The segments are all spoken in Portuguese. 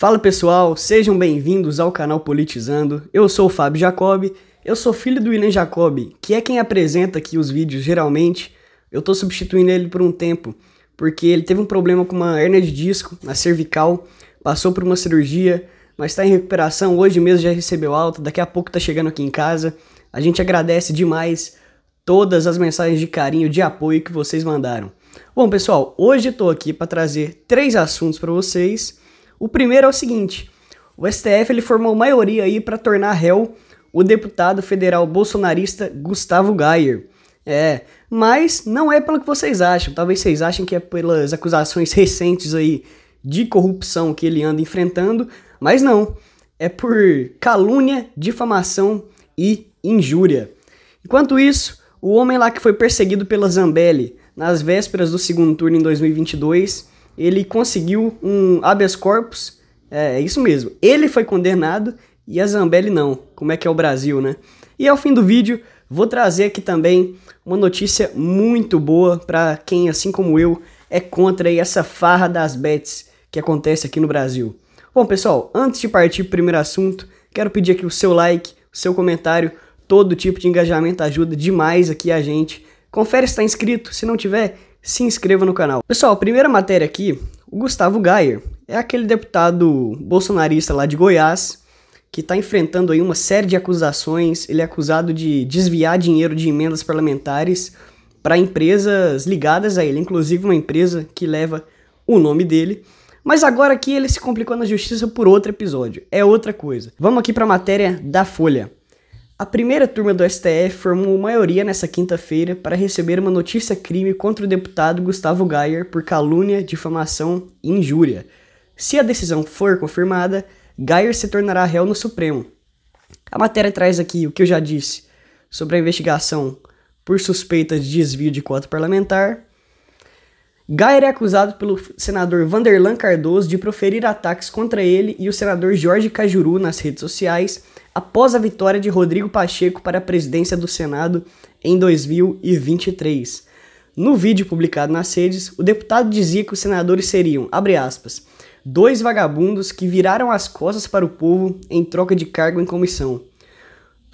Fala pessoal, sejam bem-vindos ao canal Politizando. Eu sou o Fábio Jacob, eu sou filho do William Jacob, que é quem apresenta aqui os vídeos geralmente. Eu tô substituindo ele por um tempo, porque ele teve um problema com uma hernia de disco na cervical, passou por uma cirurgia, mas está em recuperação, hoje mesmo já recebeu alta, daqui a pouco tá chegando aqui em casa. A gente agradece demais todas as mensagens de carinho, de apoio que vocês mandaram. Bom, pessoal, hoje estou aqui para trazer três assuntos para vocês. O primeiro é o seguinte: o STF ele formou maioria aí para tornar réu o deputado federal bolsonarista Gustavo Gayer. É, mas não é pelo que vocês acham. Talvez vocês achem que é pelas acusações recentes aí de corrupção que ele anda enfrentando, mas não. É por calúnia, difamação e injúria. Enquanto isso, o homem lá que foi perseguido pela Zambelli nas vésperas do segundo turno em 2022 ele conseguiu um habeas corpus, é, é isso mesmo, ele foi condenado e a Zambelli não, como é que é o Brasil, né? E ao fim do vídeo, vou trazer aqui também uma notícia muito boa para quem, assim como eu, é contra essa farra das bets que acontece aqui no Brasil. Bom, pessoal, antes de partir para o primeiro assunto, quero pedir aqui o seu like, o seu comentário, todo tipo de engajamento ajuda demais aqui a gente Confere se está inscrito, se não tiver, se inscreva no canal. Pessoal, primeira matéria aqui, o Gustavo Gayer é aquele deputado bolsonarista lá de Goiás que está enfrentando aí uma série de acusações. Ele é acusado de desviar dinheiro de emendas parlamentares para empresas ligadas a ele, inclusive uma empresa que leva o nome dele. Mas agora aqui ele se complicou na justiça por outro episódio, é outra coisa. Vamos aqui para a matéria da Folha. A primeira turma do STF formou maioria nesta quinta-feira para receber uma notícia crime contra o deputado Gustavo Geyer por calúnia, difamação e injúria. Se a decisão for confirmada, Geyer se tornará réu no Supremo. A matéria traz aqui o que eu já disse sobre a investigação por suspeita de desvio de cota parlamentar. Geyer é acusado pelo senador Vanderlan Cardoso de proferir ataques contra ele e o senador Jorge Cajuru nas redes sociais após a vitória de Rodrigo Pacheco para a presidência do Senado em 2023. No vídeo publicado nas redes, o deputado dizia que os senadores seriam, abre aspas, dois vagabundos que viraram as costas para o povo em troca de cargo em comissão.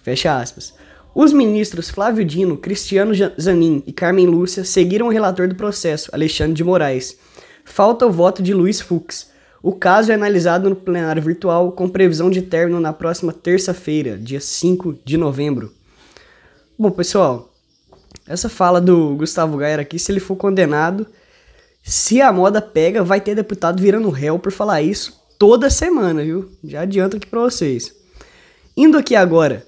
Fecha aspas. Os ministros Flávio Dino, Cristiano Zanin e Carmen Lúcia seguiram o relator do processo, Alexandre de Moraes. Falta o voto de Luiz Fux. O caso é analisado no plenário virtual com previsão de término na próxima terça-feira, dia 5 de novembro. Bom, pessoal, essa fala do Gustavo Gayer aqui, se ele for condenado, se a moda pega, vai ter deputado virando réu por falar isso toda semana, viu? Já adianto aqui para vocês. Indo aqui agora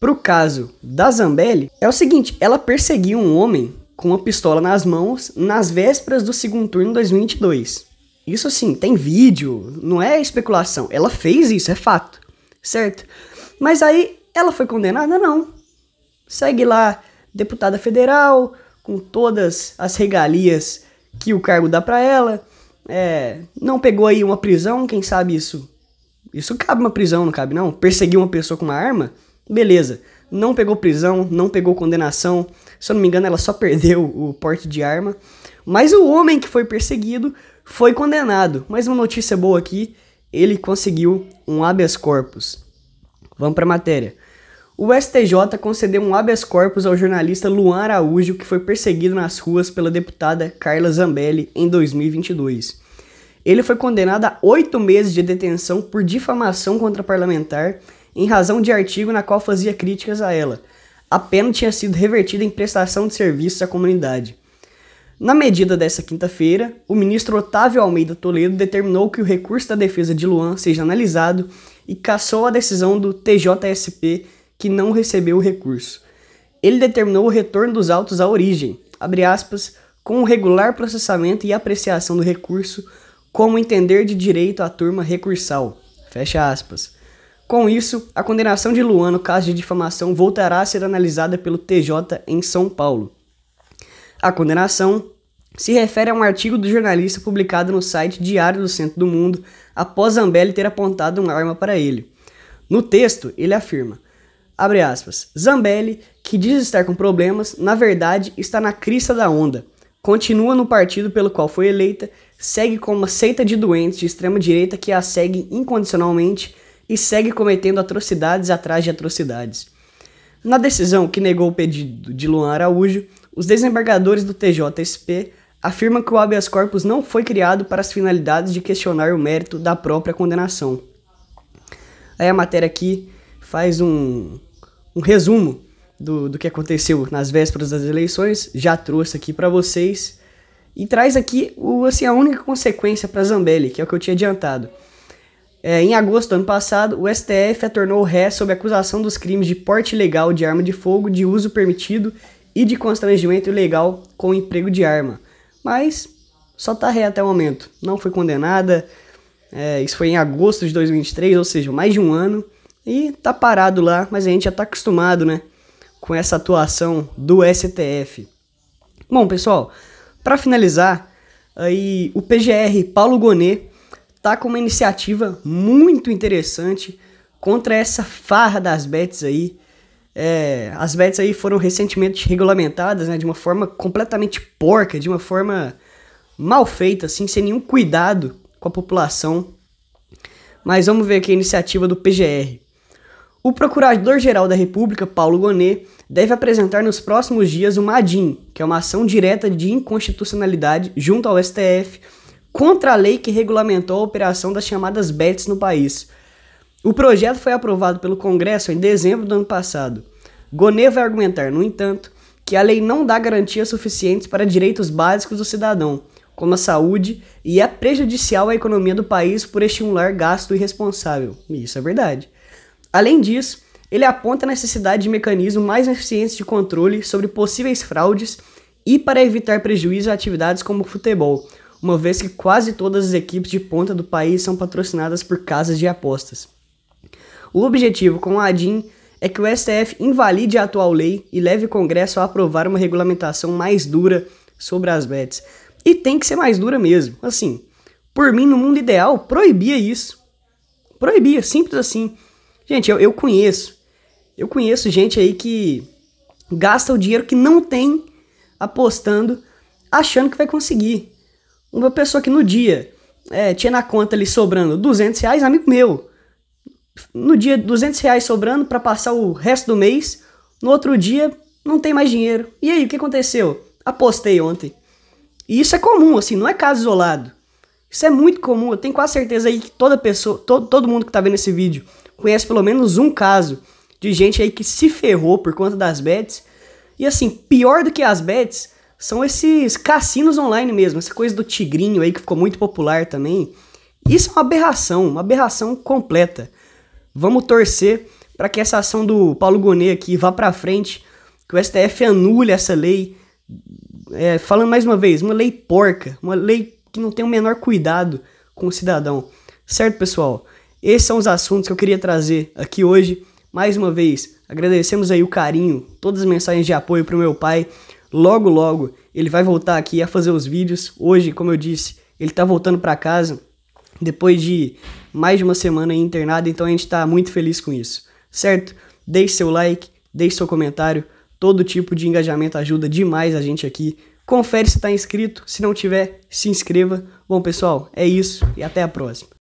pro caso da Zambelli, é o seguinte, ela perseguiu um homem com uma pistola nas mãos nas vésperas do segundo turno de 2022. Isso assim, tem vídeo, não é especulação. Ela fez isso, é fato, certo? Mas aí ela foi condenada? Não. Segue lá, deputada federal, com todas as regalias que o cargo dá para ela. É, não pegou aí uma prisão, quem sabe isso. Isso cabe uma prisão, não cabe não? Perseguir uma pessoa com uma arma? Beleza. Não pegou prisão, não pegou condenação. Se eu não me engano, ela só perdeu o porte de arma. Mas o homem que foi perseguido foi condenado. Mas uma notícia boa aqui, ele conseguiu um habeas corpus. Vamos para a matéria. O STJ concedeu um habeas corpus ao jornalista Luan Araújo, que foi perseguido nas ruas pela deputada Carla Zambelli em 2022. Ele foi condenado a oito meses de detenção por difamação contra parlamentar em razão de artigo na qual fazia críticas a ela. A pena tinha sido revertida em prestação de serviços à comunidade. Na medida dessa quinta-feira, o ministro Otávio Almeida Toledo determinou que o recurso da defesa de Luan seja analisado e cassou a decisão do TJSP que não recebeu o recurso. Ele determinou o retorno dos autos à origem, aspas, com o regular processamento e apreciação do recurso, como entender de direito à turma recursal, Com isso, a condenação de Luan no caso de difamação voltará a ser analisada pelo TJ em São Paulo. A condenação se refere a um artigo do jornalista publicado no site Diário do Centro do Mundo após Zambelli ter apontado uma arma para ele. No texto, ele afirma: abre aspas, Zambelli, que diz estar com problemas, na verdade está na crista da onda. Continua no partido pelo qual foi eleita, segue com uma seita de doentes de extrema direita que a segue incondicionalmente e segue cometendo atrocidades atrás de atrocidades. Na decisão que negou o pedido de Luan Araújo, os desembargadores do TJSP afirmam que o habeas corpus não foi criado para as finalidades de questionar o mérito da própria condenação. Aí a matéria aqui faz um, um resumo do, do que aconteceu nas vésperas das eleições, já trouxe aqui para vocês, e traz aqui o, assim, a única consequência para Zambelli, que é o que eu tinha adiantado. É, em agosto do ano passado, o STF a tornou ré sob acusação dos crimes de porte ilegal de arma de fogo de uso permitido e de constrangimento ilegal com emprego de arma. Mas só tá ré até o momento. Não foi condenada. É, isso foi em agosto de 2023, ou seja, mais de um ano. E tá parado lá, mas a gente já tá acostumado, né? Com essa atuação do STF. Bom, pessoal, para finalizar, aí o PGR Paulo Gonet tá com uma iniciativa muito interessante contra essa farra das bets aí é, as bets aí foram recentemente regulamentadas, né, de uma forma completamente porca, de uma forma mal feita, assim, sem nenhum cuidado com a população. Mas vamos ver aqui a iniciativa do PGR. O Procurador-Geral da República, Paulo Gonet, deve apresentar nos próximos dias o MADIM, que é uma ação direta de inconstitucionalidade junto ao STF, contra a lei que regulamentou a operação das chamadas BETs no país. O projeto foi aprovado pelo Congresso em dezembro do ano passado. Gonê vai argumentar, no entanto, que a lei não dá garantias suficientes para direitos básicos do cidadão, como a saúde, e é prejudicial à economia do país por estimular gasto irresponsável. isso é verdade. Além disso, ele aponta a necessidade de mecanismos mais eficientes de controle sobre possíveis fraudes e para evitar prejuízo a atividades como o futebol, uma vez que quase todas as equipes de ponta do país são patrocinadas por casas de apostas. O objetivo com a ADIM é que o STF invalide a atual lei e leve o Congresso a aprovar uma regulamentação mais dura sobre as bets. E tem que ser mais dura mesmo. Assim, por mim, no mundo ideal, proibia isso. Proibia, simples assim. Gente, eu, eu conheço. Eu conheço gente aí que gasta o dinheiro que não tem apostando, achando que vai conseguir. Uma pessoa que no dia é, tinha na conta ali sobrando 200 reais, amigo meu, no dia 200 reais sobrando para passar o resto do mês, no outro dia não tem mais dinheiro. E aí, o que aconteceu? Apostei ontem. E isso é comum, assim, não é caso isolado. Isso é muito comum, eu tenho quase certeza aí que toda pessoa, todo todo mundo que tá vendo esse vídeo conhece pelo menos um caso de gente aí que se ferrou por conta das bets. E assim, pior do que as bets são esses cassinos online mesmo, essa coisa do tigrinho aí que ficou muito popular também. Isso é uma aberração, uma aberração completa. Vamos torcer para que essa ação do Paulo Gonet aqui vá para frente, que o STF anule essa lei. É, falando mais uma vez, uma lei porca, uma lei que não tem o menor cuidado com o cidadão. Certo, pessoal? Esses são os assuntos que eu queria trazer aqui hoje. Mais uma vez, agradecemos aí o carinho, todas as mensagens de apoio para o meu pai. Logo, logo, ele vai voltar aqui a fazer os vídeos. Hoje, como eu disse, ele está voltando para casa depois de mais de uma semana internado, então a gente está muito feliz com isso, certo? Deixe seu like, deixe seu comentário, todo tipo de engajamento ajuda demais a gente aqui. Confere se está inscrito, se não tiver, se inscreva. Bom, pessoal, é isso e até a próxima.